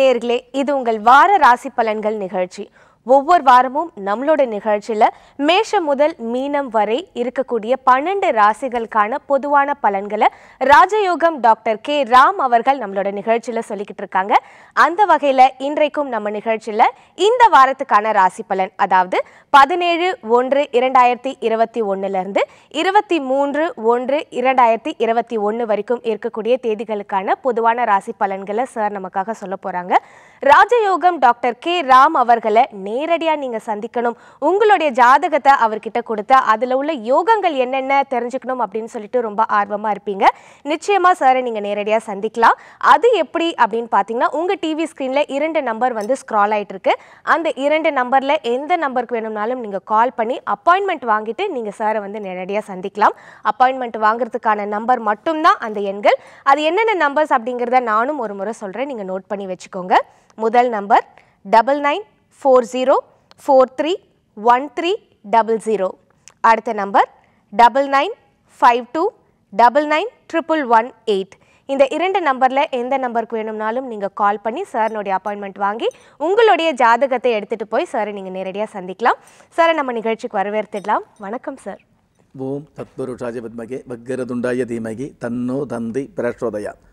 நேர்களே இது உங்கள் வார ராசி பலன்கள் நிகழ்ச்சி ஒவ்வொரு வாரமும் நம்மளோட நிகழ்ச்சியில் மேஷம் முதல் மீனம் வரை இருக்கக்கூடிய பன்னெண்டு ராசிகளுக்கான பொதுவான பலன்களை ராஜயோகம் டாக்டர் கே ராம் அவர்கள் நம்மளோட நிகழ்ச்சியில் சொல்லிக்கிட்டு இருக்காங்க அந்த வகையில் இன்றைக்கும் நம்ம நிகழ்ச்சியில் இந்த வாரத்துக்கான ராசி பலன் அதாவது பதினேழு ஒன்று இரண்டாயிரத்தி இருபத்தி ஒன்றுலேருந்து இருபத்தி மூன்று ஒன்று இரண்டாயிரத்தி இருபத்தி ஒன்று வரைக்கும் இருக்கக்கூடிய தேதிகளுக்கான பொதுவான ராசி பலன்களை சார் நமக்காக சொல்ல போகிறாங்க ராஜயோகம் டாக்டர் கே ராம் அவர்களை நேரடியாக நீங்கள் சந்திக்கணும் உங்களுடைய ஜாதகத்தை அவர்கிட்ட கொடுத்து அதில் உள்ள யோகங்கள் என்னென்ன தெரிஞ்சுக்கணும் அப்படின்னு சொல்லிட்டு ரொம்ப ஆர்வமாக இருப்பீங்க நிச்சயமாக சாரை நீங்கள் நேரடியாக சந்திக்கலாம் அது எப்படி அப்படின்னு பார்த்தீங்கன்னா உங்கள் டிவி ஸ்க்ரீனில் இரண்டு நம்பர் வந்து ஸ்க்ரால் ஆகிட்டு இருக்கு அந்த இரண்டு நம்பரில் எந்த நம்பருக்கு வேணும்னாலும் நீங்கள் கால் பண்ணி அப்பாயின்மெண்ட் வாங்கிட்டு நீங்கள் சாரை வந்து நேரடியாக சந்திக்கலாம் அப்பாயின்மெண்ட் வாங்குறதுக்கான நம்பர் மட்டும்தான் அந்த எண்கள் அது என்னென்ன நம்பர்ஸ் அப்படிங்கிறத நானும் ஒரு முறை சொல்கிறேன் நீங்கள் நோட் பண்ணி வச்சுக்கோங்க முதல் number double nine four zero four three one three double zero அடுத்த number double nine five two double nine triple one eight இந்த இரண்டு நம்பரில் எந்த நம்பருக்கு வேணும்னாலும் நீங்கள் கால் பண்ணி சாரினுடைய அப்பாயின்மெண்ட் வாங்கி உங்களுடைய ஜாதகத்தை எடுத்துகிட்டு போய் சாரை நீங்கள் நேரடியாக சந்திக்கலாம் சாரை நம்ம நிகழ்ச்சிக்கு வரவேற்றுடலாம் வணக்கம் சார் ஓம் தத்வரு பத்மகே பக்கரதுண்டாய தீமகி தன்னோ தந்தி பிரஷோதயா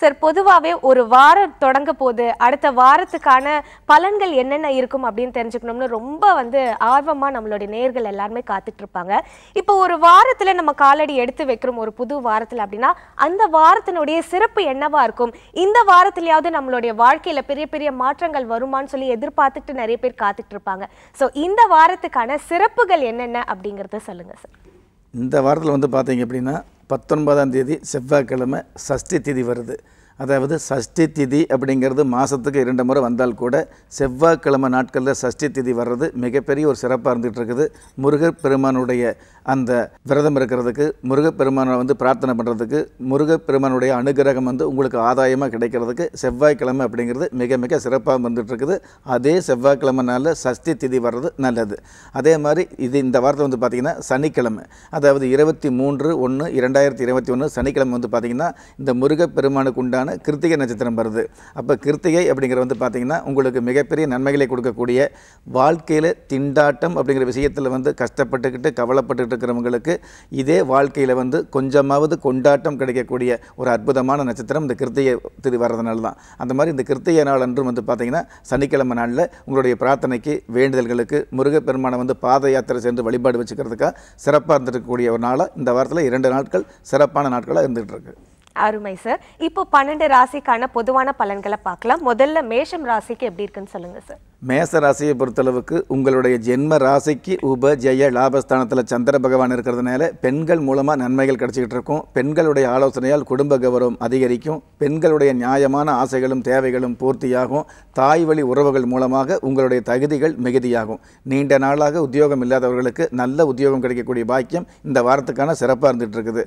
சார் பொதுவாகவே ஒரு வாரம் தொடங்க போது அடுத்த வாரத்துக்கான பலன்கள் என்னென்ன இருக்கும் அப்படின்னு தெரிஞ்சுக்கணும்னு ரொம்ப வந்து ஆர்வமாக நம்மளுடைய நேர்கள் எல்லாருமே காத்துட்டு இருப்பாங்க இப்போ ஒரு வாரத்தில் நம்ம காலடி எடுத்து வைக்கிறோம் ஒரு புது வாரத்தில் அப்படின்னா அந்த வாரத்தினுடைய சிறப்பு என்னவா இருக்கும் இந்த வாரத்திலேயாவது நம்மளுடைய வாழ்க்கையில் பெரிய பெரிய மாற்றங்கள் வருமானு சொல்லி எதிர்பார்த்துட்டு நிறைய பேர் காத்துட்டு இருப்பாங்க ஸோ இந்த வாரத்துக்கான சிறப்புகள் என்னென்ன அப்படிங்கிறத சொல்லுங்கள் சார் இந்த வாரத்தில் வந்து பார்த்தீங்க அப்படின்னா பத்தொன்பதாம் தேதி செவ்வாய்க்கிழமை சஷ்டி திதி வருது அதாவது சஷ்டி திதி அப்படிங்கிறது மாதத்துக்கு இரண்டு முறை வந்தால் கூட செவ்வாய்க்கிழமை நாட்களில் சஷ்டி திதி வர்றது மிகப்பெரிய ஒரு சிறப்பாக இருந்துகிட்டு இருக்குது முருகப்பெருமானுடைய அந்த விரதம் இருக்கிறதுக்கு முருகப்பெருமானை வந்து பிரார்த்தனை பண்ணுறதுக்கு முருகப்பெருமானுடைய அனுகிரகம் வந்து உங்களுக்கு ஆதாயமாக கிடைக்கிறதுக்கு செவ்வாய்க்கிழமை அப்படிங்கிறது மிக மிக சிறப்பாக இருக்குது அதே செவ்வாய்க்கிழமை நாளில் சஷ்டி திதி வர்றது நல்லது அதே மாதிரி இது இந்த வாரத்தில் வந்து பார்த்திங்கன்னா சனிக்கிழமை அதாவது இருபத்தி மூன்று ஒன்று இரண்டாயிரத்தி இருபத்தி ஒன்று சனிக்கிழமை வந்து பார்த்திங்கன்னா இந்த முருகப்பெருமானுக்கு உண்டான நட்சத்திரமான கிருத்திகை நட்சத்திரம் வருது அப்போ கிருத்திகை அப்படிங்கிற வந்து பார்த்திங்கன்னா உங்களுக்கு மிகப்பெரிய நன்மைகளை கொடுக்கக்கூடிய வாழ்க்கையில் திண்டாட்டம் அப்படிங்கிற விஷயத்தில் வந்து கஷ்டப்பட்டுக்கிட்டு கவலைப்பட்டுக்கிட்டு இருக்கிறவங்களுக்கு இதே வாழ்க்கையில் வந்து கொஞ்சமாவது கொண்டாட்டம் கிடைக்கக்கூடிய ஒரு அற்புதமான நட்சத்திரம் இந்த கிருத்திகை திரு வர்றதுனால தான் அந்த மாதிரி இந்த கிருத்திகை நாள் அன்றும் வந்து பார்த்திங்கன்னா சனிக்கிழமை நாளில் உங்களுடைய பிரார்த்தனைக்கு வேண்டுதல்களுக்கு முருகப்பெருமானை வந்து பாத யாத்திரை சேர்ந்து வழிபாடு வச்சுக்கிறதுக்காக சிறப்பாக இருந்துருக்கக்கூடிய ஒரு நாளாக இந்த வாரத்தில் இரண்டு நாட்கள் சிறப்பான நாட்களாக இருந்துகிட்டு இருக்குது அருமை சார் இப்போ பன்னெண்டு ராசிக்கான பொதுவான பலன்களை பார்க்கலாம் முதல்ல மேஷம் ராசிக்கு எப்படி இருக்குன்னு சொல்லுங்க சார் மேச ராசியை பொறுத்தளவுக்கு உங்களுடைய ஜென்ம ராசிக்கு உப ஜெய லாபஸ்தானத்தில் சந்திர பகவான் இருக்கிறதுனால பெண்கள் மூலமாக நன்மைகள் கிடச்சிக்கிட்டு இருக்கும் பெண்களுடைய ஆலோசனையால் குடும்ப கௌரவம் அதிகரிக்கும் பெண்களுடைய நியாயமான ஆசைகளும் தேவைகளும் பூர்த்தியாகும் தாய் வழி உறவுகள் மூலமாக உங்களுடைய தகுதிகள் மிகுதியாகும் நீண்ட நாளாக உத்தியோகம் இல்லாதவர்களுக்கு நல்ல உத்தியோகம் கிடைக்கக்கூடிய பாக்கியம் இந்த வாரத்துக்கான சிறப்பாக இருந்துகிட்டு இருக்குது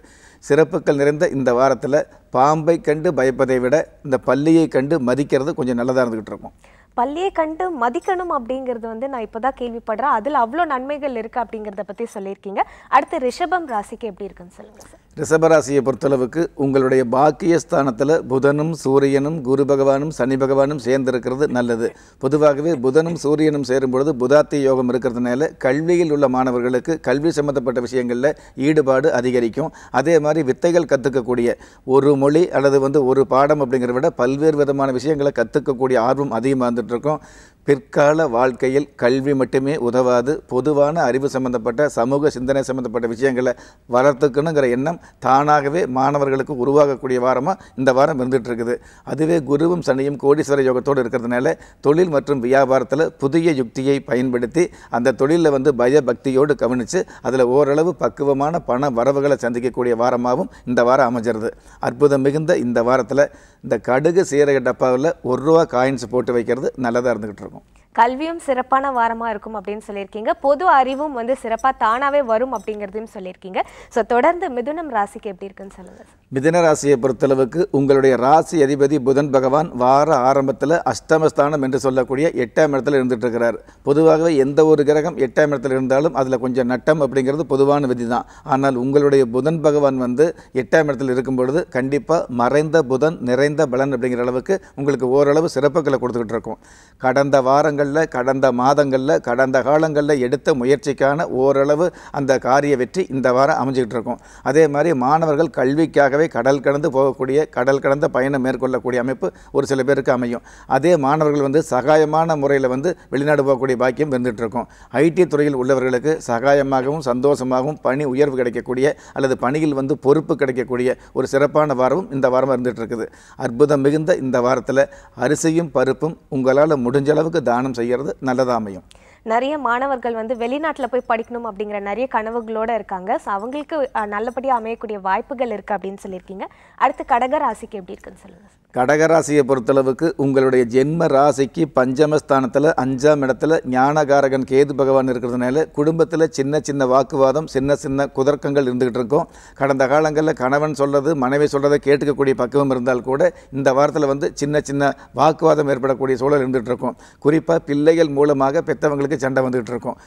சிறப்புகள் நிறைந்த இந்த வாரத்தில் பாம்பை கண்டு பயப்பதை விட இந்த பள்ளியை கண்டு மதிக்கிறது கொஞ்சம் நல்லதாக இருந்துகிட்டு இருக்கும் பள்ளியை கண்டு மதிக்கணும் அப்படிங்கிறது வந்து நான் இப்போ தான் கேள்விப்படுறேன் அதில் அவ்வளோ நன்மைகள் இருக்குது அப்படிங்கிறத பற்றி சொல்லியிருக்கீங்க அடுத்து ரிஷபம் ராசிக்கு எப்படி இருக்குன்னு சொல்லுங்கள் சார் ரிஷபராசியை பொறுத்தளவுக்கு உங்களுடைய பாக்கியஸ்தானத்தில் புதனும் சூரியனும் குரு பகவானும் சனி பகவானும் சேர்ந்திருக்கிறது நல்லது பொதுவாகவே புதனும் சூரியனும் சேரும் பொழுது புதாத்தி யோகம் இருக்கிறதுனால கல்வியில் உள்ள மாணவர்களுக்கு கல்வி சம்மந்தப்பட்ட விஷயங்களில் ஈடுபாடு அதிகரிக்கும் அதே மாதிரி வித்தைகள் கற்றுக்கக்கூடிய ஒரு மொழி அல்லது வந்து ஒரு பாடம் அப்படிங்கிறத விட பல்வேறு விதமான விஷயங்களை கற்றுக்கக்கூடிய ஆர்வம் அதிகமாக இருந்துகிட்ருக்கும் பிற்கால வாழ்க்கையில் கல்வி மட்டுமே உதவாது பொதுவான அறிவு சம்பந்தப்பட்ட சமூக சிந்தனை சம்பந்தப்பட்ட விஷயங்களை வளர்த்துக்கணுங்கிற எண்ணம் தானாகவே மாணவர்களுக்கு உருவாகக்கூடிய வாரமாக இந்த வாரம் இருக்குது அதுவே குருவும் சனியும் கோடீஸ்வர யோகத்தோடு இருக்கிறதுனால தொழில் மற்றும் வியாபாரத்தில் புதிய யுக்தியை பயன்படுத்தி அந்த தொழிலில் வந்து பயபக்தியோடு கவனித்து அதில் ஓரளவு பக்குவமான பண வரவுகளை சந்திக்கக்கூடிய வாரமாகவும் இந்த வாரம் அமைஞ்சிருது அற்புதம் மிகுந்த இந்த வாரத்தில் இந்த கடுகு சீரக டப்பாவில் ஒரு ரூபா காயின்ஸ் போட்டு வைக்கிறது நல்லதாக இருந்துகிட்டு இருக்கும் கல்வியும் சிறப்பான வாரமாக இருக்கும் அப்படின்னு சொல்லியிருக்கீங்க பொது அறிவும் வந்து சிறப்பாக தானாகவே வரும் அப்படிங்கிறதையும் சொல்லியிருக்கீங்க ஸோ தொடர்ந்து மிதுனம் ராசிக்கு எப்படி இருக்குன்னு சொல்லுங்கள் மிதுன ராசியை பொறுத்தளவுக்கு உங்களுடைய ராசி அதிபதி புதன் பகவான் வார ஆரம்பத்தில் அஷ்டமஸ்தானம் என்று சொல்லக்கூடிய எட்டாம் இடத்துல இருந்துட்டு இருக்கிறார் பொதுவாகவே எந்த ஒரு கிரகம் எட்டாம் இடத்துல இருந்தாலும் அதில் கொஞ்சம் நட்டம் அப்படிங்கிறது பொதுவான விதி தான் ஆனால் உங்களுடைய புதன் பகவான் வந்து எட்டாம் இடத்தில் இருக்கும் பொழுது கண்டிப்பாக மறைந்த புதன் நிறைந்த பலன் அப்படிங்கிற அளவுக்கு உங்களுக்கு ஓரளவு சிறப்புகளை கொடுத்துக்கிட்டு இருக்கும் கடந்த வாரங்கள் நாட்களில் கடந்த மாதங்களில் கடந்த காலங்களில் எடுத்த முயற்சிக்கான ஓரளவு அந்த காரிய வெற்றி இந்த வாரம் அமைஞ்சிக்கிட்டு இருக்கும் அதே மாதிரி மாணவர்கள் கல்விக்காகவே கடல் கடந்து போகக்கூடிய கடல் கடந்த பயணம் மேற்கொள்ளக்கூடிய அமைப்பு ஒரு சில பேருக்கு அமையும் அதே மாணவர்கள் வந்து சகாயமான முறையில் வந்து வெளிநாடு போகக்கூடிய பாக்கியம் இருந்துகிட்ருக்கும் ஐடி துறையில் உள்ளவர்களுக்கு சகாயமாகவும் சந்தோஷமாகவும் பணி உயர்வு கிடைக்கக்கூடிய அல்லது பணியில் வந்து பொறுப்பு கிடைக்கக்கூடிய ஒரு சிறப்பான வாரமும் இந்த வாரம் இருந்துகிட்டு இருக்குது அற்புதம் மிகுந்த இந்த வாரத்தில் அரிசியும் பருப்பும் உங்களால் முடிஞ்ச அளவுக்கு தானம் செய்கிறது நல்லதாக அமையும் நிறைய மாணவர்கள் வந்து வெளிநாட்டில் போய் படிக்கணும் அப்படிங்கிற நிறைய கனவுகளோடு இருக்காங்க ஸோ அவங்களுக்கு நல்லபடியாக அமையக்கூடிய வாய்ப்புகள் இருக்குது அப்படின்னு சொல்லியிருக்கீங்க அடுத்து கடகராசிக்கு எப்படி இருக்குன்னு சொல்லுங்கள் கடகராசியை பொறுத்தளவுக்கு உங்களுடைய ஜென்ம ராசிக்கு பஞ்சமஸ்தானத்தில் அஞ்சாம் இடத்துல ஞானகாரகன் கேது பகவான் இருக்கிறதுனால குடும்பத்தில் சின்ன சின்ன வாக்குவாதம் சின்ன சின்ன குதர்க்கங்கள் இருந்துகிட்டு இருக்கும் கடந்த காலங்களில் கணவன் சொல்கிறது மனைவி சொல்கிறத கேட்டுக்கக்கூடிய பக்குவம் இருந்தால் கூட இந்த வாரத்தில் வந்து சின்ன சின்ன வாக்குவாதம் ஏற்படக்கூடிய சூழல் இருந்துகிட்டு இருக்கும் குறிப்பாக பிள்ளைகள் மூலமாக பெற்றவங்களுக்கு சண்டை வந்துகிட்டு இருக்கும்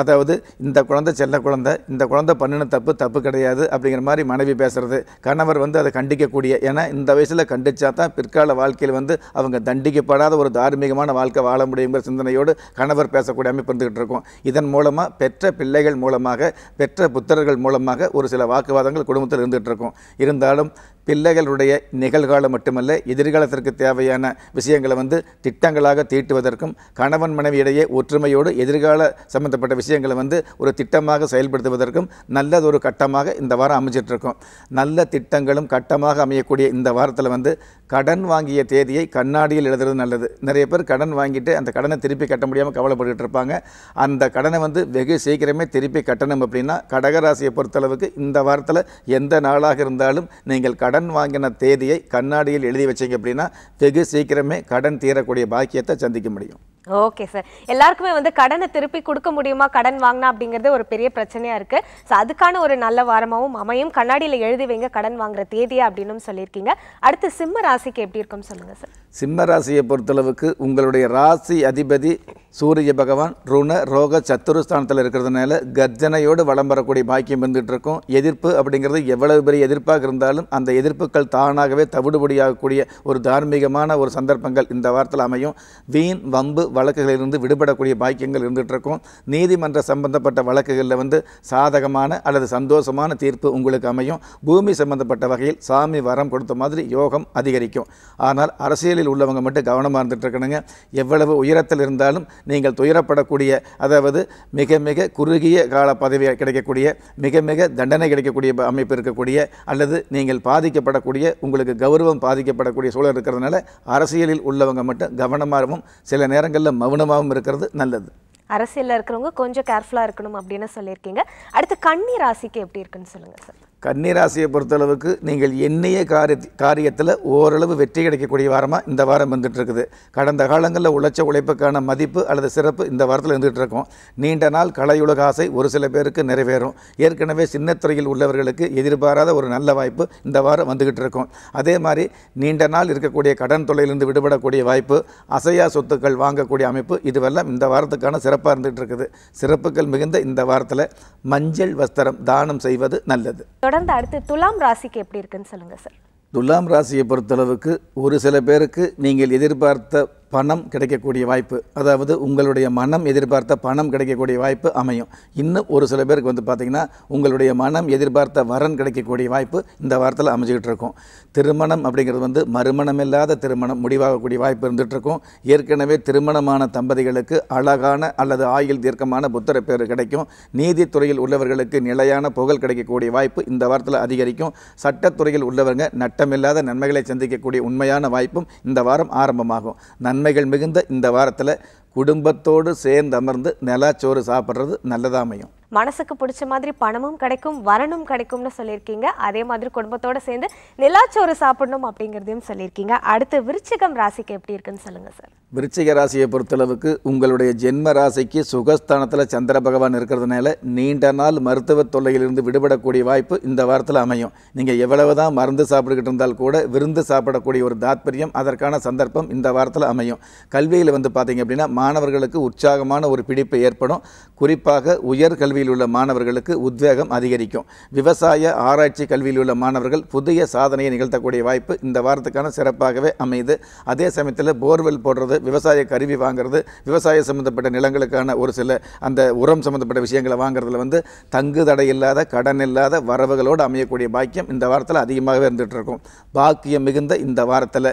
அதாவது இந்த குழந்தை செல்ல குழந்தை இந்த குழந்தை பண்ணின தப்பு தப்பு கிடையாது அப்படிங்கிற மாதிரி மனைவி பேசுகிறது கணவர் வந்து அதை கண்டிக்கக்கூடிய ஏன்னா இந்த வயசில் கண்டிச்சா தான் பிற்கால வாழ்க்கையில் வந்து அவங்க தண்டிக்கப்படாத ஒரு தார்மீகமான வாழ்க்கை வாழ முடியுங்கிற சிந்தனையோடு கணவர் பேசக்கூடிய அமைப்பு இருந்துகிட்டு இருக்கும் இதன் மூலமாக பெற்ற பிள்ளைகள் மூலமாக பெற்ற புத்தர்கள் மூலமாக ஒரு சில வாக்குவாதங்கள் குடும்பத்தில் இருந்துகிட்டு இருக்கும் இருந்தாலும் பிள்ளைகளுடைய நிகழ்காலம் மட்டுமல்ல எதிர்காலத்திற்கு தேவையான விஷயங்களை வந்து திட்டங்களாக தீட்டுவதற்கும் கணவன் மனைவியிடையே ஒற்றுமையோடு எதிர்கால சம்பந்தப்பட்ட விஷயங்களை வந்து ஒரு திட்டமாக செயல்படுத்துவதற்கும் நல்லதொரு கட்டமாக இந்த வாரம் அமைஞ்சிட்ருக்கோம் நல்ல திட்டங்களும் கட்டமாக அமையக்கூடிய இந்த வாரத்தில் வந்து கடன் வாங்கிய தேதியை கண்ணாடியில் எழுதுறது நல்லது நிறைய பேர் கடன் வாங்கிட்டு அந்த கடனை திருப்பி கட்ட முடியாமல் கவலைப்பட்டுக்கிட்டு இருப்பாங்க அந்த கடனை வந்து வெகு சீக்கிரமே திருப்பி கட்டணும் அப்படின்னா கடகராசியை பொறுத்தளவுக்கு இந்த வாரத்தில் எந்த நாளாக இருந்தாலும் நீங்கள் கடன் வாங்கின தேதியை கண்ணாடியில் எழுதி வச்சிங்க அப்படின்னா வெகு சீக்கிரமே கடன் தீரக்கூடிய பாக்கியத்தை சந்திக்க முடியும் ஓகே சார் எல்லாருக்குமே வந்து கடனை திருப்பி கொடுக்க முடியுமா கடன் வாங்கினா அப்படிங்கிறது ஒரு பெரிய பிரச்சனையாக இருக்குது ஸோ அதுக்கான ஒரு நல்ல வாரமாகவும் அமையும் கண்ணாடியில் எழுதி வைங்க கடன் வாங்குற தேதியாக அப்படின்னும் சொல்லியிருக்கீங்க அடுத்து சிம்ம ராசிக்கு எப்படி இருக்கும் சொல்லுங்கள் சார் சிம்ம ராசியை பொறுத்தளவுக்கு உங்களுடைய ராசி அதிபதி சூரிய பகவான் ருண ரோக சத்துருஸ்தானத்தில் இருக்கிறதுனால கர்ஜனையோடு வளம் வரக்கூடிய பாக்கியம் வந்துட்டு இருக்கும் எதிர்ப்பு அப்படிங்கிறது எவ்வளவு பெரிய எதிர்ப்பாக இருந்தாலும் அந்த எதிர்ப்புகள் தானாகவே தவிடுபடியாகக்கூடிய ஒரு தார்மீகமான ஒரு சந்தர்ப்பங்கள் இந்த வாரத்தில் அமையும் வீண் வம்பு வழக்குகளிலிருந்து விடுபடக்கூடிய பாக்கியங்கள் இருந்துகிட்டு இருக்கும் நீதிமன்ற சம்பந்தப்பட்ட வழக்குகளில் வந்து சாதகமான அல்லது சந்தோஷமான தீர்ப்பு உங்களுக்கு அமையும் பூமி சம்பந்தப்பட்ட வகையில் சாமி வரம் கொடுத்த மாதிரி யோகம் அதிகரிக்கும் வைக்கும் ஆனால் அரசியலில் உள்ளவங்க மட்டும் கவனமாக இருக்கணுங்க எவ்வளவு உயரத்தில் இருந்தாலும் நீங்கள் துயரப்படக்கூடிய அதாவது மிக மிக குறுகிய கால பதவி கிடைக்கக்கூடிய மிக மிக தண்டனை கிடைக்கக்கூடிய அமைப்பு இருக்கக்கூடிய அல்லது நீங்கள் பாதிக்கப்படக்கூடிய உங்களுக்கு கௌரவம் பாதிக்கப்படக்கூடிய சூழல் இருக்கிறதுனால அரசியலில் உள்ளவங்க மட்டும் கவனமாகவும் சில நேரங்களில் மௌனமாகவும் இருக்கிறது நல்லது அரசியலில் இருக்கிறவங்க கொஞ்சம் கேர்ஃபுல்லாக இருக்கணும் அப்படின்னு சொல்லியிருக்கீங்க அடுத்து கன்னி ராசிக்கு எப்படி இருக்குன்னு சொல்லுங்கள் சார் கன்னிராசியை பொறுத்தளவுக்கு நீங்கள் எண்ணிய காரிய காரியத்தில் ஓரளவு வெற்றி கிடைக்கக்கூடிய வாரமாக இந்த வாரம் வந்துட்டுருக்குது கடந்த காலங்களில் உழைச்ச உழைப்புக்கான மதிப்பு அல்லது சிறப்பு இந்த வாரத்தில் இருந்துகிட்டு இருக்கும் நீண்ட நாள் கலையுலக ஆசை ஒரு சில பேருக்கு நிறைவேறும் ஏற்கனவே சின்னத்துறையில் உள்ளவர்களுக்கு எதிர்பாராத ஒரு நல்ல வாய்ப்பு இந்த வாரம் வந்துகிட்டு இருக்கும் அதே மாதிரி நீண்ட நாள் இருக்கக்கூடிய கடன் தொலையிலிருந்து விடுபடக்கூடிய வாய்ப்பு அசையா சொத்துக்கள் வாங்கக்கூடிய அமைப்பு இதுவெல்லாம் இந்த வாரத்துக்கான சிறப்பாக இருந்துகிட்டு இருக்குது சிறப்புகள் மிகுந்த இந்த வாரத்தில் மஞ்சள் வஸ்திரம் தானம் செய்வது நல்லது தொடர்ந்து அடுத்து துலாம் ராசிக்கு எப்படி இருக்குன்னு சொல்லுங்கள் சார் துலாம் ராசியை பொறுத்தளவுக்கு ஒரு சில பேருக்கு நீங்கள் எதிர்பார்த்த பணம் கிடைக்கக்கூடிய வாய்ப்பு அதாவது உங்களுடைய மனம் எதிர்பார்த்த பணம் கிடைக்கக்கூடிய வாய்ப்பு அமையும் இன்னும் ஒரு சில பேருக்கு வந்து பார்த்திங்கன்னா உங்களுடைய மனம் எதிர்பார்த்த வரன் கிடைக்கக்கூடிய வாய்ப்பு இந்த வாரத்தில் அமைஞ்சிக்கிட்டு இருக்கும் திருமணம் அப்படிங்கிறது வந்து மறுமணம் இல்லாத திருமணம் முடிவாகக்கூடிய வாய்ப்பு இருந்துகிட்ருக்கும் ஏற்கனவே திருமணமான தம்பதிகளுக்கு அழகான அல்லது ஆயுள் தீர்க்கமான புத்திர பேர் கிடைக்கும் நீதித்துறையில் உள்ளவர்களுக்கு நிலையான புகழ் கிடைக்கக்கூடிய வாய்ப்பு இந்த வாரத்தில் அதிகரிக்கும் சட்டத்துறையில் உள்ளவங்க நட்டமில்லாத நன்மைகளை சந்திக்கக்கூடிய உண்மையான வாய்ப்பும் இந்த வாரம் ஆரம்பமாகும் நன் நன்மைகள் மிகுந்த இந்த வாரத்தில் குடும்பத்தோடு சேர்ந்து அமர்ந்து நிலாச்சோறு சாப்பிட்றது நல்லதாக அமையும் மனசுக்கு பிடிச்ச மாதிரி பணமும் கிடைக்கும் வரணும் கிடைக்கும்னு சொல்லியிருக்கீங்க அதே மாதிரி குடும்பத்தோடு சேர்ந்து நிலாச்சோறு சாப்பிடணும் அப்படிங்கிறதையும் சொல்லியிருக்கீங்க அடுத்து விருச்சிகம் ராசிக்கு எப்படி இருக்குன்னு சொல்லுங்கள் சார் விருச்சிக ராசியை பொறுத்தளவுக்கு உங்களுடைய ஜென்ம ராசிக்கு சுகஸ்தானத்தில் சந்திர பகவான் இருக்கிறதுனால நீண்ட நாள் மருத்துவ தொல்லையிலிருந்து விடுபடக்கூடிய வாய்ப்பு இந்த வாரத்தில் அமையும் நீங்கள் எவ்வளவு தான் மருந்து சாப்பிட்டுக்கிட்டு இருந்தால் கூட விருந்து சாப்பிடக்கூடிய ஒரு தாத்பரியம் அதற்கான சந்தர்ப்பம் இந்த வாரத்தில் அமையும் கல்வியில் வந்து பார்த்தீங்க அப்படின்னா மாணவர்களுக்கு உற்சாகமான ஒரு பிடிப்பு ஏற்படும் குறிப்பாக உயர்கல்வி கல்வியில் உள்ள மாணவர்களுக்கு உத்வேகம் அதிகரிக்கும் விவசாய ஆராய்ச்சி கல்வியில் உள்ள மாணவர்கள் புதிய சாதனையை நிகழ்த்தக்கூடிய வாய்ப்பு இந்த வாரத்துக்கான சிறப்பாகவே அமையுது அதே சமயத்தில் போர்வெல் போடுறது விவசாய கருவி வாங்குறது விவசாய சம்மந்தப்பட்ட நிலங்களுக்கான ஒரு சில அந்த உரம் சம்மந்தப்பட்ட விஷயங்களை வாங்குறதுல வந்து தங்கு தடை இல்லாத கடன் இல்லாத வரவுகளோடு அமையக்கூடிய பாக்கியம் இந்த வாரத்தில் அதிகமாகவே இருந்துகிட்டு இருக்கும் பாக்கியம் மிகுந்த இந்த வாரத்தில்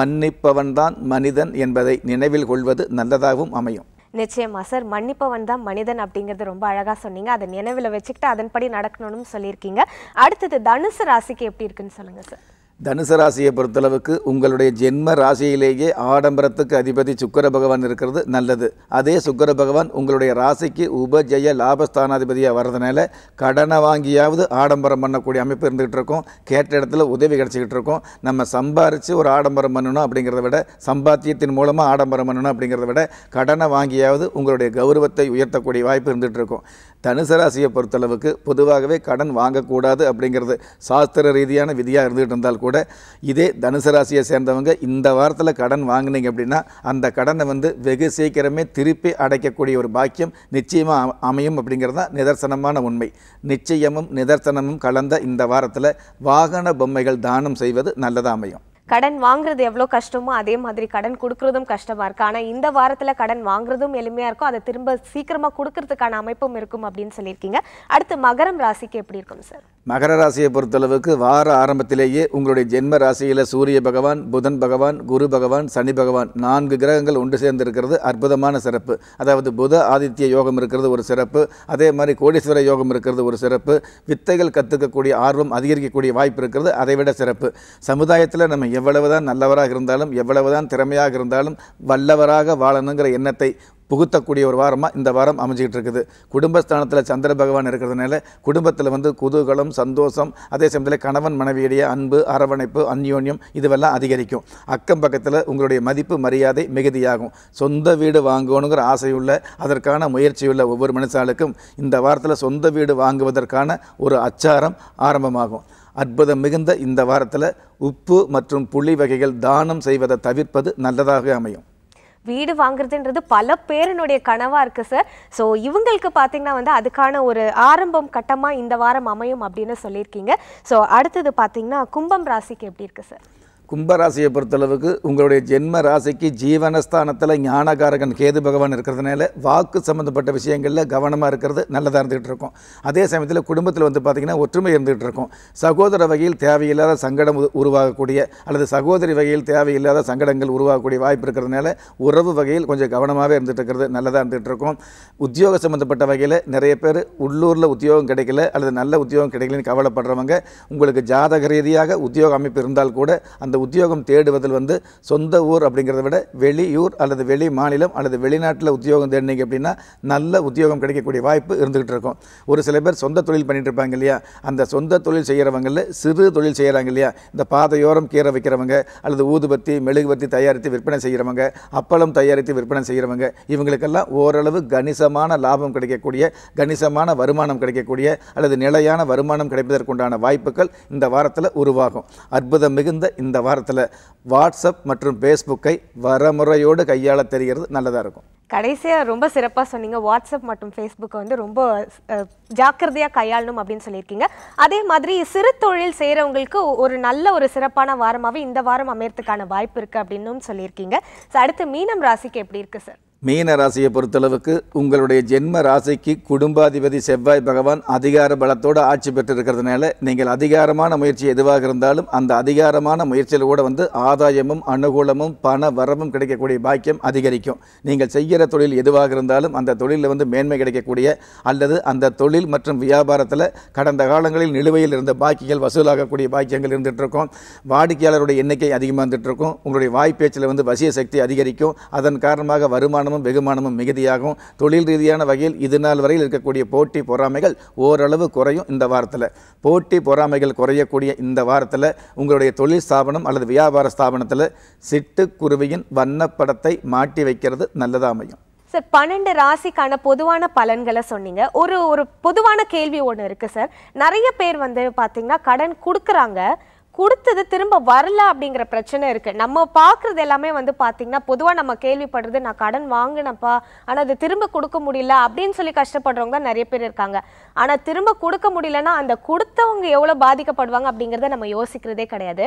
மன்னிப்பவன்தான் மனிதன் என்பதை நினைவில் கொள்வது நல்லதாகவும் அமையும் நிச்சயமா சார் மன்னிப்பவன் தான் மனிதன் அப்படிங்கிறது ரொம்ப அழகாக சொன்னீங்க அதை நினைவில் வச்சுக்கிட்டு அதன்படி நடக்கணும்னு சொல்லியிருக்கீங்க அடுத்தது தனுசு ராசிக்கு எப்படி இருக்குன்னு சொல்லுங்கள் சார் தனுசு ராசியை பொறுத்தளவுக்கு உங்களுடைய ஜென்ம ராசியிலேயே ஆடம்பரத்துக்கு அதிபதி சுக்கர பகவான் இருக்கிறது நல்லது அதே சுக்கர பகவான் உங்களுடைய ராசிக்கு உபஜய லாபஸ்தானாதிபதியாக வர்றதுனால கடனை வாங்கியாவது ஆடம்பரம் பண்ணக்கூடிய அமைப்பு இருந்துகிட்டு இருக்கும் கேட்ட இடத்துல உதவி கிடச்சிக்கிட்டு இருக்கும் நம்ம சம்பாரித்து ஒரு ஆடம்பரம் பண்ணணும் அப்படிங்கிறத விட சம்பாத்தியத்தின் மூலமாக ஆடம்பரம் பண்ணணும் அப்படிங்கிறத விட கடனை வாங்கியாவது உங்களுடைய கௌரவத்தை உயர்த்தக்கூடிய வாய்ப்பு இருந்துகிட்டு இருக்கும் தனுசு ராசியை பொறுத்தளவுக்கு பொதுவாகவே கடன் வாங்கக்கூடாது அப்படிங்கிறது சாஸ்திர ரீதியான விதியாக இருந்துகிட்டு இருந்தால் கூட இதே தனுசு ராசியை சேர்ந்தவங்க இந்த வாரத்தில் கடன் வாங்கினீங்க அப்படின்னா அந்த கடனை வந்து வெகு சீக்கிரமே திருப்பி அடைக்கக்கூடிய ஒரு பாக்கியம் நிச்சயமாக அமையும் அப்படிங்கிறது தான் நிதர்சனமான உண்மை நிச்சயமும் நிதர்சனமும் கலந்த இந்த வாரத்தில் வாகன பொம்மைகள் தானம் செய்வது நல்லதாக அமையும் கடன் வாங்குறது எவ்வளோ கஷ்டமோ அதே மாதிரி கடன் கொடுக்குறதும் கஷ்டமாக இருக்குது ஆனால் இந்த வாரத்தில் கடன் வாங்குறதும் எளிமையாக இருக்கும் அதை திரும்ப சீக்கிரமாக கொடுக்கறதுக்கான அமைப்பும் இருக்கும் அப்படின்னு சொல்லியிருக்கீங்க அடுத்து மகரம் ராசிக்கு எப்படி இருக்கும் சார் மகர ராசியை பொறுத்தளவுக்கு வார ஆரம்பத்திலேயே உங்களுடைய ஜென்ம ராசியில் சூரிய பகவான் புதன் பகவான் குரு பகவான் சனி பகவான் நான்கு கிரகங்கள் ஒன்று சேர்ந்திருக்கிறது அற்புதமான சிறப்பு அதாவது புத ஆதித்ய யோகம் இருக்கிறது ஒரு சிறப்பு அதே மாதிரி கோடீஸ்வர யோகம் இருக்கிறது ஒரு சிறப்பு வித்தைகள் கற்றுக்கக்கூடிய ஆர்வம் அதிகரிக்கக்கூடிய வாய்ப்பு இருக்கிறது அதைவிட சிறப்பு சமுதாயத்தில் நம்ம எவ்வளவுதான் நல்லவராக இருந்தாலும் எவ்வளவுதான் திறமையாக இருந்தாலும் வல்லவராக வாழணுங்கிற எண்ணத்தை புகுத்தக்கூடிய ஒரு வாரமாக இந்த வாரம் அமைஞ்சிக்கிட்டு இருக்குது குடும்பஸ்தானத்தில் சந்திர பகவான் இருக்கிறதுனால குடும்பத்தில் வந்து குதூகலம் சந்தோஷம் அதே சமயத்தில் கணவன் மனைவியுடைய அன்பு அரவணைப்பு அந்யோன்யம் இதுவெல்லாம் அதிகரிக்கும் அக்கம் பக்கத்தில் உங்களுடைய மதிப்பு மரியாதை மிகுதியாகும் சொந்த வீடு வாங்கணுங்கிற ஆசையுள்ள அதற்கான முயற்சியுள்ள ஒவ்வொரு மனுஷாளுக்கும் இந்த வாரத்தில் சொந்த வீடு வாங்குவதற்கான ஒரு அச்சாரம் ஆரம்பமாகும் அற்புதம் மிகுந்த இந்த வாரத்தில் உப்பு மற்றும் புளி வகைகள் தானம் செய்வதை தவிர்ப்பது நல்லதாக அமையும் வீடு வாங்குறதுன்றது பல பேரனுடைய கனவாக இருக்குது சார் ஸோ இவங்களுக்கு பார்த்தீங்கன்னா வந்து அதுக்கான ஒரு ஆரம்பம் கட்டமாக இந்த வாரம் அமையும் அப்படின்னு சொல்லியிருக்கீங்க ஸோ அடுத்தது பார்த்தீங்கன்னா கும்பம் ராசிக்கு எப்படி இருக்குது சார் கும்பராசியை பொறுத்தளவுக்கு உங்களுடைய ஜென்ம ராசிக்கு ஜீவனஸ்தானத்தில் ஞானகாரகன் கேது பகவான் இருக்கிறதுனால வாக்கு சம்மந்தப்பட்ட விஷயங்களில் கவனமாக இருக்கிறது நல்லதாக இருந்துகிட்டு இருக்கும் அதே சமயத்தில் குடும்பத்தில் வந்து பார்த்திங்கன்னா ஒற்றுமை இருந்துகிட்டு இருக்கும் சகோதர வகையில் தேவையில்லாத சங்கடம் உருவாகக்கூடிய அல்லது சகோதரி வகையில் தேவையில்லாத சங்கடங்கள் உருவாகக்கூடிய வாய்ப்பு இருக்கிறதுனால உறவு வகையில் கொஞ்சம் கவனமாகவே இருந்துகிட்டு இருக்கிறது நல்லதாக இருந்துகிட்டு இருக்கும் உத்தியோக சம்மந்தப்பட்ட வகையில் நிறைய பேர் உள்ளூரில் உத்தியோகம் கிடைக்கல அல்லது நல்ல உத்தியோகம் கிடைக்கலன்னு கவலைப்படுறவங்க உங்களுக்கு ஜாதக ரீதியாக உத்தியோக அமைப்பு இருந்தால் கூட அந்த உத்தியோகம் தேடுவதில் வந்து சொந்த ஊர் அப்படிங்கிறத விட வெளியூர் அல்லது வெளி மாநிலம் அல்லது வெளிநாட்டில் உத்தியோகம் தேடினீங்க அப்படின்னா நல்ல உத்தியோகம் கிடைக்கக்கூடிய வாய்ப்பு இருந்துகிட்டு இருக்கும் ஒரு சில பேர் சொந்த தொழில் பண்ணிட்டு இருப்பாங்க இல்லையா அந்த சொந்த தொழில் செய்கிறவங்களில் சிறு தொழில் செய்கிறாங்க இல்லையா இந்த பாதையோரம் கீரை வைக்கிறவங்க அல்லது ஊதுபத்தி மெழுகுபத்தி தயாரித்து விற்பனை செய்கிறவங்க அப்பளம் தயாரித்து விற்பனை செய்கிறவங்க இவங்களுக்கெல்லாம் ஓரளவு கணிசமான லாபம் கிடைக்கக்கூடிய கணிசமான வருமானம் கிடைக்கக்கூடிய அல்லது நிலையான வருமானம் கிடைப்பதற்குண்டான வாய்ப்புகள் இந்த வாரத்தில் உருவாகும் அற்புதம் மிகுந்த இந்த வாரம் வாரத்தில் வாட்ஸ்அப் மற்றும் ஃபேஸ்புக்கை வரமுறையோடு கையாள தெரிகிறது நல்லதாக இருக்கும் கடைசியாக ரொம்ப சிறப்பாக சொன்னீங்க வாட்ஸ்அப் மற்றும் ஃபேஸ்புக்கை வந்து ரொம்ப ஜாக்கிரதையாக கையாளணும் அப்படின்னு சொல்லியிருக்கீங்க அதே மாதிரி சிறு தொழில் செய்கிறவங்களுக்கு ஒரு நல்ல ஒரு சிறப்பான வாரமாகவே இந்த வாரம் அமையறதுக்கான வாய்ப்பு இருக்குது அப்படின்னும் சொல்லியிருக்கீங்க ஸோ அடுத்து மீனம் ராசிக்கு எப்படி இருக்குது சார் மீன ராசியை பொறுத்தளவுக்கு உங்களுடைய ஜென்ம ராசிக்கு குடும்பாதிபதி செவ்வாய் பகவான் அதிகார பலத்தோடு ஆட்சி பெற்றிருக்கிறதுனால நீங்கள் அதிகாரமான முயற்சி எதுவாக இருந்தாலும் அந்த அதிகாரமான முயற்சியில் கூட வந்து ஆதாயமும் அனுகூலமும் பண வரவும் கிடைக்கக்கூடிய பாக்கியம் அதிகரிக்கும் நீங்கள் செய்கிற தொழில் எதுவாக இருந்தாலும் அந்த தொழிலில் வந்து மேன்மை கிடைக்கக்கூடிய அல்லது அந்த தொழில் மற்றும் வியாபாரத்தில் கடந்த காலங்களில் நிலுவையில் இருந்த பாக்கிகள் வசூலாகக்கூடிய பாக்கியங்கள் இருந்துகிட்டு இருக்கும் வாடிக்கையாளருடைய எண்ணிக்கை அதிகமாக இருந்துகிட்டு இருக்கும் உங்களுடைய வாய்ப்பேச்சில் வந்து வசிய சக்தி அதிகரிக்கும் அதன் காரணமாக வருமானம் சன்மானமும் வெகுமானமும் மிகுதியாகும் தொழில் ரீதியான வகையில் இது நாள் வரையில் இருக்கக்கூடிய போட்டி பொறாமைகள் ஓரளவு குறையும் இந்த வாரத்தில் போட்டி பொறாமைகள் குறையக்கூடிய இந்த வாரத்தில் உங்களுடைய தொழில் ஸ்தாபனம் அல்லது வியாபார ஸ்தாபனத்தில் சிட்டுக்குருவியின் வண்ணப்படத்தை மாட்டி வைக்கிறது நல்லதாக அமையும் சார் பன்னெண்டு ராசிக்கான பொதுவான பலன்களை சொன்னீங்க ஒரு ஒரு பொதுவான கேள்வி ஒன்று இருக்குது சார் நிறைய பேர் வந்து பார்த்தீங்கன்னா கடன் கொடுக்குறாங்க கொடுத்தது திரும்ப வரல அப்படிங்கிற பிரச்சனை இருக்குது நம்ம பார்க்குறது எல்லாமே வந்து பார்த்திங்கன்னா பொதுவாக நம்ம கேள்விப்படுறது நான் கடன் வாங்கினப்பா ஆனால் அது திரும்ப கொடுக்க முடியல அப்படின்னு சொல்லி கஷ்டப்படுறவங்க தான் நிறைய பேர் இருக்காங்க ஆனால் திரும்ப கொடுக்க முடியலன்னா அந்த கொடுத்தவங்க எவ்வளோ பாதிக்கப்படுவாங்க அப்படிங்கிறத நம்ம யோசிக்கிறதே கிடையாது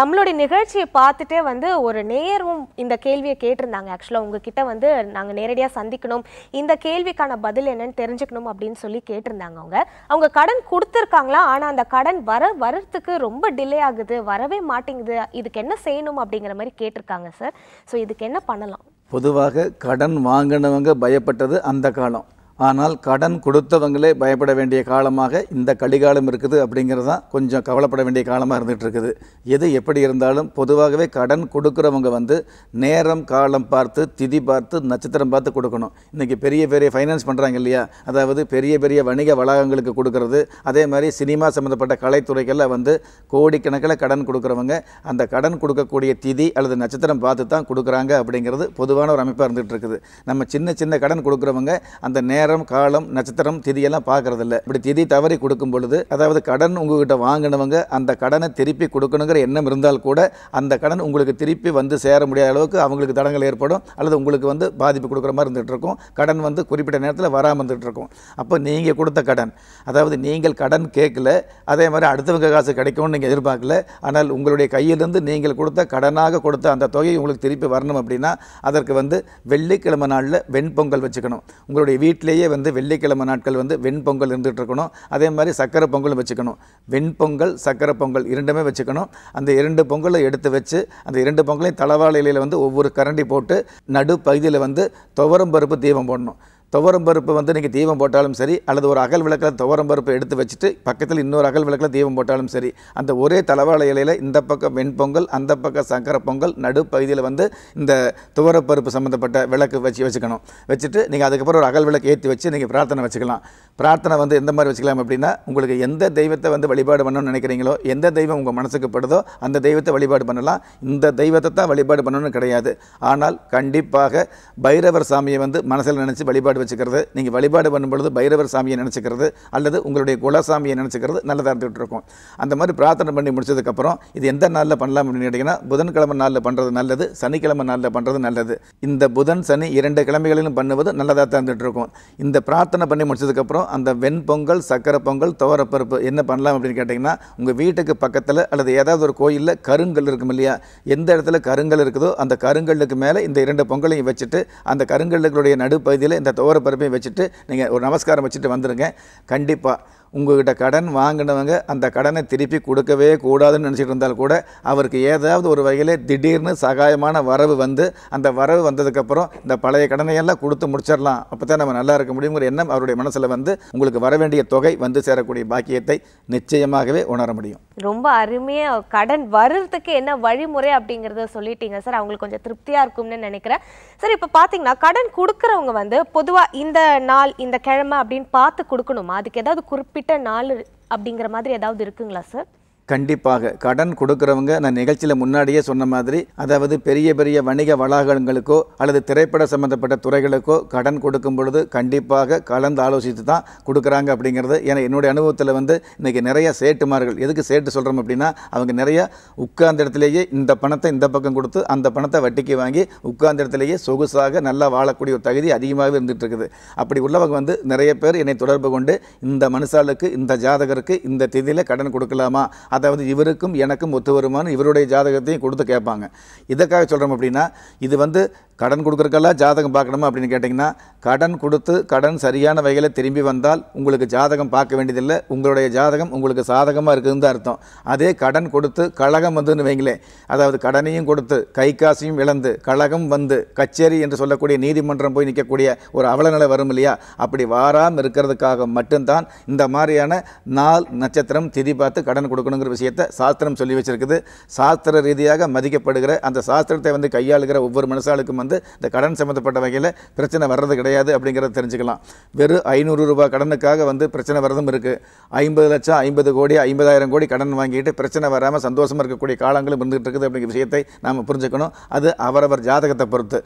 நம்மளுடைய நிகழ்ச்சியை பார்த்துட்டே வந்து ஒரு நேரும் இந்த கேள்வியை கேட்டிருந்தாங்க ஆக்சுவலாக உங்ககிட்ட வந்து நாங்கள் நேரடியாக சந்திக்கணும் இந்த கேள்விக்கான பதில் என்னன்னு தெரிஞ்சுக்கணும் அப்படின்னு சொல்லி கேட்டிருந்தாங்க அவங்க அவங்க கடன் கொடுத்துருக்காங்களா ஆனால் அந்த கடன் வர வரத்துக்கு ரொம்ப டிலே டிலே ஆகுது வரவே மாட்டேங்குது இதுக்கு என்ன செய்யணும் அப்படிங்கிற மாதிரி கேட்டிருக்காங்க சார் ஸோ இதுக்கு என்ன பண்ணலாம் பொதுவாக கடன் வாங்கினவங்க பயப்பட்டது அந்த காலம் ஆனால் கடன் கொடுத்தவங்களே பயப்பட வேண்டிய காலமாக இந்த கடிகாலம் இருக்குது அப்படிங்கிறது தான் கொஞ்சம் கவலைப்பட வேண்டிய காலமாக இருந்துகிட்டு இருக்குது எது எப்படி இருந்தாலும் பொதுவாகவே கடன் கொடுக்குறவங்க வந்து நேரம் காலம் பார்த்து திதி பார்த்து நட்சத்திரம் பார்த்து கொடுக்கணும் இன்றைக்கி பெரிய பெரிய ஃபைனான்ஸ் பண்ணுறாங்க இல்லையா அதாவது பெரிய பெரிய வணிக வளாகங்களுக்கு கொடுக்கறது அதே மாதிரி சினிமா சம்மந்தப்பட்ட கலைத்துறைகளில் வந்து கோடிக்கணக்கில் கடன் கொடுக்குறவங்க அந்த கடன் கொடுக்கக்கூடிய திதி அல்லது நட்சத்திரம் பார்த்து தான் கொடுக்குறாங்க அப்படிங்கிறது பொதுவான ஒரு அமைப்பாக இருந்துகிட்டு இருக்குது நம்ம சின்ன சின்ன கடன் கொடுக்குறவங்க அந்த நேரம் நேரம் காலம் நட்சத்திரம் திதியெல்லாம் பார்க்கறதில்ல இப்படி திதி தவறி கொடுக்கும் பொழுது அதாவது கடன் உங்ககிட்ட வாங்கினவங்க அந்த கடனை திருப்பி கொடுக்கணுங்கிற எண்ணம் இருந்தால் கூட அந்த கடன் உங்களுக்கு திருப்பி வந்து சேர முடியாத அளவுக்கு அவங்களுக்கு தடங்கள் ஏற்படும் அல்லது உங்களுக்கு வந்து பாதிப்பு கொடுக்குற மாதிரி இருந்துகிட்டு இருக்கும் கடன் வந்து குறிப்பிட்ட நேரத்தில் வராமல் இருந்துகிட்டு இருக்கும் அப்போ நீங்கள் கொடுத்த கடன் அதாவது நீங்கள் கடன் கேட்கல அதே மாதிரி அடுத்தவங்க காசு கிடைக்கும்னு நீங்கள் எதிர்பார்க்கல ஆனால் உங்களுடைய கையிலிருந்து நீங்கள் கொடுத்த கடனாக கொடுத்த அந்த தொகை உங்களுக்கு திருப்பி வரணும் அப்படின்னா அதற்கு வந்து வெள்ளிக்கிழமை நாளில் வெண்பொங்கல் வச்சுக்கணும் உங்களுடைய வீட்டில் வீட்டிலேயே வந்து வெள்ளிக்கிழமை நாட்கள் வந்து வெண்பொங்கல் இருந்துகிட்டு இருக்கணும் அதே மாதிரி சக்கரை பொங்கலும் வச்சுக்கணும் வெண்பொங்கல் சக்கரை பொங்கல் இரண்டுமே வச்சுக்கணும் அந்த இரண்டு பொங்கலை எடுத்து வச்சு அந்த இரண்டு பொங்கலையும் தளவாள இலையில் வந்து ஒவ்வொரு கரண்டி போட்டு நடு பகுதியில் வந்து துவரம் பருப்பு தீபம் போடணும் துவரம் பருப்பு வந்து நீங்கள் தீபம் போட்டாலும் சரி அல்லது ஒரு அகல் விளக்கில் துவரம் பருப்பு எடுத்து வச்சுட்டு பக்கத்தில் இன்னொரு அகல் விளக்கில் தீபம் போட்டாலும் சரி அந்த ஒரே தலைவாழை இலையில் இந்த பக்கம் வெண்பொங்கல் அந்த பக்கம் சங்கர பொங்கல் நடுப்பகுதியில் வந்து இந்த துவரப்பருப்பு சம்மந்தப்பட்ட விளக்கு வச்சு வச்சுக்கணும் வச்சுட்டு நீங்கள் அதுக்கப்புறம் ஒரு அகல் விளக்கு ஏற்றி வச்சு நீங்கள் பிரார்த்தனை வச்சுக்கலாம் பிரார்த்தனை வந்து எந்த மாதிரி வச்சுக்கலாம் அப்படின்னா உங்களுக்கு எந்த தெய்வத்தை வந்து வழிபாடு பண்ணணும்னு நினைக்கிறீங்களோ எந்த தெய்வம் உங்கள் மனசுக்கு படுதோ அந்த தெய்வத்தை வழிபாடு பண்ணலாம் இந்த தெய்வத்தை தான் வழிபாடு பண்ணணும்னு கிடையாது ஆனால் கண்டிப்பாக பைரவர் சாமியை வந்து மனசில் நினச்சி வழிபாடு வழிபாடு வச்சுக்கிறது நீங்கள் வழிபாடு பண்ணும்பொழுது பைரவர் சாமியை நினச்சிக்கிறது அல்லது உங்களுடைய குலசாமியை நினச்சிக்கிறது நல்லதாக இருந்துகிட்ருக்கும் அந்த மாதிரி பிரார்த்தனை பண்ணி முடிச்சதுக்கப்புறம் இது எந்த நாளில் பண்ணலாம் அப்படின்னு கேட்டிங்கன்னா புதன்கிழமை நாளில் பண்ணுறது நல்லது சனிக்கிழமை நாளில் பண்ணுறது நல்லது இந்த புதன் சனி இரண்டு கிழமைகளிலும் பண்ணுவது நல்லதாக தான் இருக்கும் இந்த பிரார்த்தனை பண்ணி முடிச்சதுக்கப்புறம் அந்த வெண்பொங்கல் சக்கரை பொங்கல் துவரப்பருப்பு என்ன பண்ணலாம் அப்படின்னு கேட்டிங்கன்னா உங்கள் வீட்டுக்கு பக்கத்தில் அல்லது ஏதாவது ஒரு கோயிலில் கருங்கல் இருக்கும் இல்லையா எந்த இடத்துல கருங்கல் இருக்குதோ அந்த கருங்கல்லுக்கு மேலே இந்த இரண்டு பொங்கலையும் வச்சுட்டு அந்த கருங்கல்லுகளுடைய நடுப்பகுதியில் இந்த ஓரப்பருப்பையும் வச்சுட்டு நீங்கள் ஒரு நமஸ்காரம் வச்சுட்டு வந்துடுங்க கண்டிப்பாக உங்கள்கிட்ட கடன் வாங்கினவங்க அந்த கடனை திருப்பி கொடுக்கவே கூடாதுன்னு நினச்சிட்டு இருந்தால் கூட அவருக்கு ஏதாவது ஒரு வகையில் திடீர்னு சகாயமான வரவு வந்து அந்த வரவு வந்ததுக்கப்புறம் இந்த பழைய கடனையெல்லாம் கொடுத்து முடிச்சிடலாம் அப்போ தான் நம்ம நல்லா இருக்க முடியுங்கிற எண்ணம் அவருடைய மனசில் வந்து உங்களுக்கு வர வேண்டிய தொகை வந்து சேரக்கூடிய பாக்கியத்தை நிச்சயமாகவே உணர முடியும் ரொம்ப அருமையாக கடன் வர்றதுக்கு என்ன வழிமுறை அப்படிங்கிறத சொல்லிட்டீங்க சார் அவங்களுக்கு கொஞ்சம் திருப்தியாக இருக்கும்னு நினைக்கிறேன் சார் இப்போ பார்த்தீங்கன்னா கடன் கொடுக்குறவங்க வந்து பொதுவாக இந்த நாள் இந்த கிழமை அப்படின்னு பார்த்து கொடுக்கணுமா அதுக்கு ஏதாவது குறிப்பிட்ட குறிப்பிட்ட நாள் அப்படிங்கிற மாதிரி ஏதாவது இருக்குங்களா சார் கண்டிப்பாக கடன் கொடுக்குறவங்க நான் நிகழ்ச்சியில் முன்னாடியே சொன்ன மாதிரி அதாவது பெரிய பெரிய வணிக வளாகங்களுக்கோ அல்லது திரைப்பட சம்மந்தப்பட்ட துறைகளுக்கோ கடன் கொடுக்கும் பொழுது கண்டிப்பாக கலந்து ஆலோசித்து தான் கொடுக்குறாங்க அப்படிங்கிறது ஏன்னா என்னுடைய அனுபவத்தில் வந்து இன்றைக்கி நிறைய சேட்டுமார்கள் எதுக்கு சேட்டு சொல்கிறோம் அப்படின்னா அவங்க நிறைய உட்கார்ந்த இடத்துலேயே இந்த பணத்தை இந்த பக்கம் கொடுத்து அந்த பணத்தை வட்டிக்கு வாங்கி உட்கார்ந்த இடத்துலேயே சொகுசாக நல்லா வாழக்கூடிய ஒரு தகுதி அதிகமாகவே இருந்துகிட்டு இருக்குது அப்படி உள்ளவங்க வந்து நிறைய பேர் என்னை தொடர்பு கொண்டு இந்த மனுஷாளுக்கு இந்த ஜாதகருக்கு இந்த திதியில் கடன் கொடுக்கலாமா அதாவது இவருக்கும் எனக்கும் ஒத்து வருமானு இவருடைய ஜாதகத்தையும் கொடுத்து கேட்பாங்க இதற்காக சொல்கிறோம் அப்படின்னா இது வந்து கடன் கொடுக்குறக்கெல்லாம் ஜாதகம் பார்க்கணுமா அப்படின்னு கேட்டிங்கன்னா கடன் கொடுத்து கடன் சரியான வகையில் திரும்பி வந்தால் உங்களுக்கு ஜாதகம் பார்க்க வேண்டியதில்லை உங்களுடைய ஜாதகம் உங்களுக்கு சாதகமாக இருக்குதுன்னு தான் அர்த்தம் அதே கடன் கொடுத்து கழகம் வந்துன்னு வைங்களேன் அதாவது கடனையும் கொடுத்து கை காசையும் இழந்து கழகம் வந்து கச்சேரி என்று சொல்லக்கூடிய நீதிமன்றம் போய் நிற்கக்கூடிய ஒரு அவலநிலை வரும் இல்லையா அப்படி வாராமல் இருக்கிறதுக்காக மட்டும்தான் இந்த மாதிரியான நாள் நட்சத்திரம் திதி பார்த்து கடன் கொடுக்கணுங்கிற விஷயத்தை சாஸ்திரம் சொல்லி வச்சுருக்குது சாஸ்திர ரீதியாக மதிக்கப்படுகிற அந்த சாஸ்திரத்தை வந்து கையாளுகிற ஒவ்வொரு மனுஷாளுக்கும் வந்து இந்த கடன் சம்மந்தப்பட்ட வகையில் பிரச்சனை வர்றது கிடையாது அப்படிங்கிறத தெரிஞ்சுக்கலாம் வெறும் ஐநூறு ரூபாய் கடனுக்காக வந்து பிரச்சனை வரதும் இருக்குது ஐம்பது லட்சம் ஐம்பது கோடி ஐம்பதாயிரம் கோடி கடன் வாங்கிட்டு பிரச்சனை வராமல் சந்தோஷமாக இருக்கக்கூடிய காலங்களும் இருந்துகிட்டு இருக்குது அப்படிங்கிற விஷயத்தை நாம் புரிஞ்சுக்கணும் அது அவரவர் ஜாதகத்தை பொறுத்து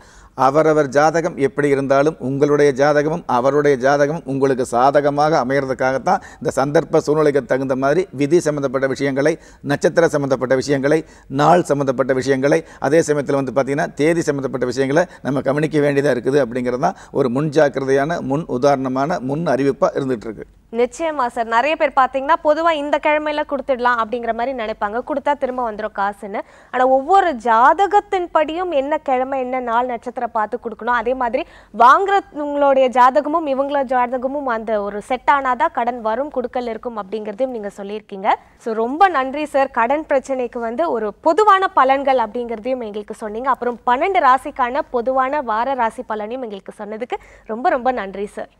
அவரவர் ஜாதகம் எப்படி இருந்தாலும் உங்களுடைய ஜாதகமும் அவருடைய ஜாதகமும் உங்களுக்கு சாதகமாக அமைகிறதுக்காகத்தான் இந்த சந்தர்ப்ப சூழ்நிலைக்கு தகுந்த மாதிரி விதி சம்மந்தப்பட்ட விஷயங்களை நட்சத்திர சம்மந்தப்பட்ட விஷயங்களை நாள் சம்மந்தப்பட்ட விஷயங்களை அதே சமயத்தில் வந்து பார்த்திங்கன்னா தேதி சம்மந்தப்பட்ட விஷயங்கள் விஷயங்களை நம்ம கவனிக்க வேண்டியதாக இருக்குது அப்படிங்கிறது தான் ஒரு முன் ஜாக்கிரதையான முன் உதாரணமான முன் அறிவிப்பாக இருந்துகிட்ருக்கு நிச்சயமா சார் நிறைய பேர் பார்த்தீங்கன்னா பொதுவாக இந்த கிழமையில கொடுத்துடலாம் அப்படிங்கிற மாதிரி நினைப்பாங்க கொடுத்தா திரும்ப வந்துடும் காசுன்னு ஆனால் ஒவ்வொரு ஜாதகத்தின் படியும் என்ன கிழமை என்ன நாள் நட்சத்திரம் பார்த்து கொடுக்கணும் அதே மாதிரி வாங்குறவங்களுடைய ஜாதகமும் இவங்களோட ஜாதகமும் அந்த ஒரு செட் ஆனாதான் கடன் வரும் கொடுக்கல் இருக்கும் அப்படிங்கிறதையும் நீங்கள் சொல்லியிருக்கீங்க ஸோ ரொம்ப நன்றி சார் கடன் பிரச்சனைக்கு வந்து ஒரு பொதுவான பலன்கள் அப்படிங்கிறதையும் எங்களுக்கு சொன்னீங்க அப்புறம் பன்னெண்டு ராசிக்கான பொதுவான வார ராசி பலனையும் எங்களுக்கு சொன்னதுக்கு ரொம்ப ரொம்ப நன்றி சார்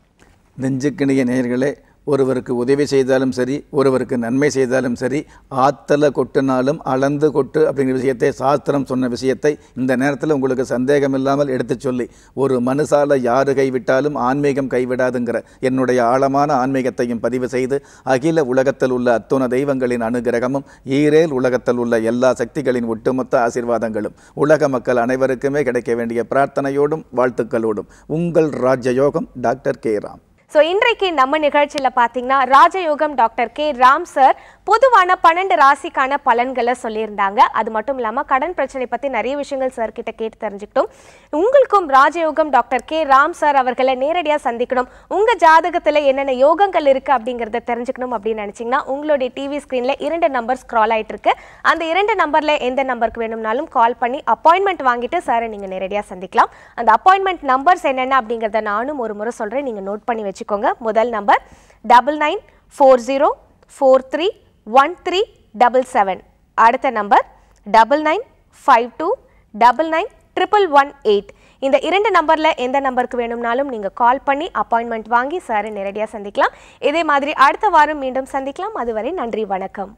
நெஞ்சுக்கணிய நேயர்களே ஒருவருக்கு உதவி செய்தாலும் சரி ஒருவருக்கு நன்மை செய்தாலும் சரி ஆத்தலை கொட்டினாலும் அளந்து கொட்டு அப்படிங்கிற விஷயத்தை சாஸ்திரம் சொன்ன விஷயத்தை இந்த நேரத்தில் உங்களுக்கு சந்தேகம் இல்லாமல் எடுத்து சொல்லி ஒரு மனுசால யாரு கைவிட்டாலும் ஆன்மீகம் கைவிடாதுங்கிற என்னுடைய ஆழமான ஆன்மீகத்தையும் பதிவு செய்து அகில உலகத்தில் உள்ள அத்துண தெய்வங்களின் அனுகிரகமும் ஈரேல் உலகத்தில் உள்ள எல்லா சக்திகளின் ஒட்டுமொத்த ஆசிர்வாதங்களும் உலக மக்கள் அனைவருக்குமே கிடைக்க வேண்டிய பிரார்த்தனையோடும் வாழ்த்துக்களோடும் உங்கள் ராஜயோகம் டாக்டர் கே ராம் ஸோ இன்றைக்கு நம்ம நிகழ்ச்சியில் பார்த்தீங்கன்னா ராஜயோகம் டாக்டர் கே ராம் சார் பொதுவான பன்னெண்டு ராசிக்கான பலன்களை சொல்லியிருந்தாங்க அது மட்டும் இல்லாமல் கடன் பிரச்சனை பற்றி நிறைய விஷயங்கள் சார் கிட்ட கேட்டு தெரிஞ்சுக்கிட்டோம் உங்களுக்கும் ராஜயோகம் டாக்டர் கே ராம் சார் அவர்களை நேரடியாக சந்திக்கணும் உங்கள் ஜாதகத்தில் என்னென்ன யோகங்கள் இருக்குது அப்படிங்கிறத தெரிஞ்சுக்கணும் அப்படின்னு நினச்சிங்கன்னா உங்களுடைய டிவி ஸ்க்ரீனில் இரண்டு நம்பர் ஸ்க்ரால் ஆகிட்டு இருக்கு அந்த இரண்டு நம்பரில் எந்த நம்பருக்கு வேணும்னாலும் கால் பண்ணி அப்பாயின்மெண்ட் வாங்கிட்டு சாரை நீங்கள் நேரடியாக சந்திக்கலாம் அந்த அப்பாயின்மெண்ட் நம்பர்ஸ் என்னென்ன அப்படிங்கிறத நானும் ஒரு முறை சொல்கிறேன் நீங்கள் நோட் பண்ணி வச்சு வச்சுக்கோங்க முதல் number double nine four zero four three one three double seven அடுத்த number double nine five two double nine triple one eight இந்த இரண்டு நம்பரில் எந்த நம்பருக்கு வேணும்னாலும் நீங்கள் கால் பண்ணி அப்பாயின்மெண்ட் வாங்கி சாரை நேரடியாக சந்திக்கலாம் இதே மாதிரி அடுத்த வாரம் மீண்டும் சந்திக்கலாம் அதுவரை நன்றி வணக்கம்